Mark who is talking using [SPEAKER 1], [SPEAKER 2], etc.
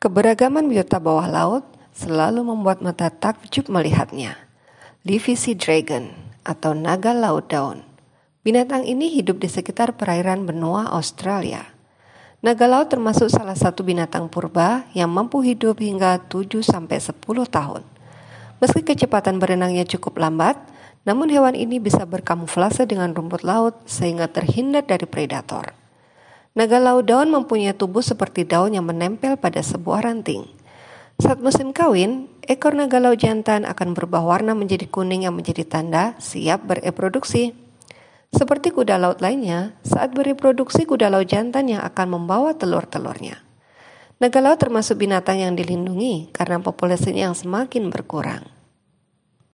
[SPEAKER 1] Keberagaman biota bawah laut selalu membuat mata takjub melihatnya. Livisi dragon atau naga laut daun. Binatang ini hidup di sekitar perairan benua Australia. Naga laut termasuk salah satu binatang purba yang mampu hidup hingga 7 10 tahun. Meski kecepatan berenangnya cukup lambat, namun hewan ini bisa berkamuflase dengan rumput laut sehingga terhindar dari predator. Naga laut daun mempunyai tubuh seperti daun yang menempel pada sebuah ranting. Saat musim kawin, ekor naga laut jantan akan berubah warna menjadi kuning yang menjadi tanda siap bereproduksi. Seperti kuda laut lainnya, saat bereproduksi kuda laut jantan yang akan membawa telur-telurnya. Naga laut termasuk binatang yang dilindungi karena populasinya yang semakin berkurang.